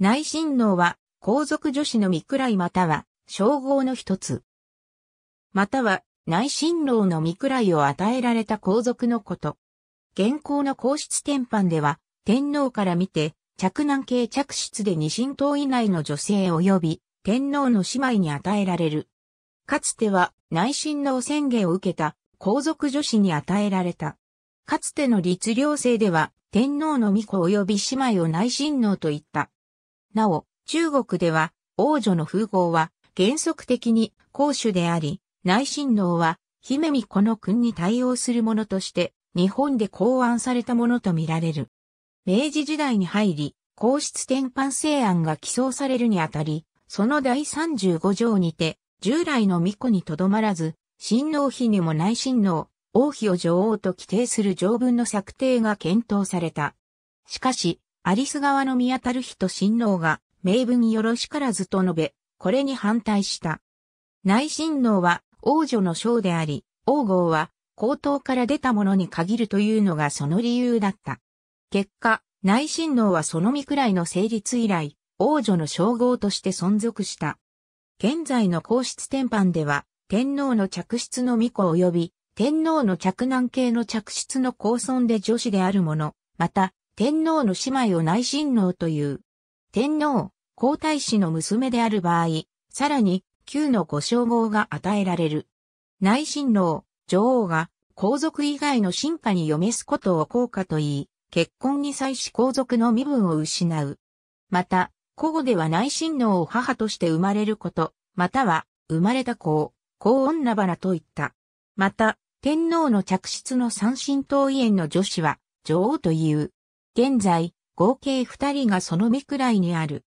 内親王は、皇族女子の御位または、称号の一つ。または、内親王の御位を与えられた皇族のこと。現行の皇室典範では、天皇から見て、着難系着室で二神党以内の女性及び、天皇の姉妹に与えられる。かつては、内親王宣言を受けた、皇族女子に与えられた。かつての律令制では、天皇の御子及び姉妹を内親王といった。なお、中国では、王女の風貌は、原則的に公主であり、内親王は、姫巫子の君に対応するものとして、日本で考案されたものとみられる。明治時代に入り、皇室転換制案が起草されるにあたり、その第35条にて、従来の巫女にとどまらず、親王妃にも内親王、王妃を女王と規定する条文の策定が検討された。しかし、アリス側の宮る人親王が、名分よろしからずと述べ、これに反対した。内親王は王女の将であり、王号は皇統から出たものに限るというのがその理由だった。結果、内親王はそのみくらいの成立以来、王女の称号として存続した。現在の皇室典範では、天皇の嫡出の巫女及び、天皇の嫡男系の嫡出の皇孫で女子であるもの、また、天皇の姉妹を内親王という。天皇、皇太子の娘である場合、さらに、旧のご称号が与えられる。内親王、女王が、皇族以外の進化に嫁すことを効果と言い、結婚に際し皇族の身分を失う。また、古語では内親王を母として生まれること、または、生まれた子を、皇女花と言った。また、天皇の嫡出の三神党異縁の女子は、女王という。現在、合計二人がそのみくらいにある。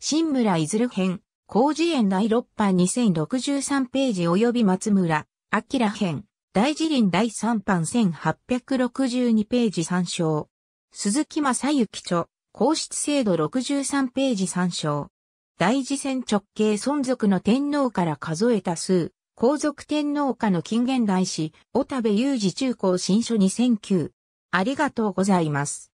新村いずる編、工事園第6版2063ページ及び松村、明編、大辞林第3版1862ページ参照。鈴木正幸著、皇室制度63ページ参照。大事戦直系存続の天皇から数えた数、皇族天皇下の近現代史、小田部雄二中高新書2009。ありがとうございます。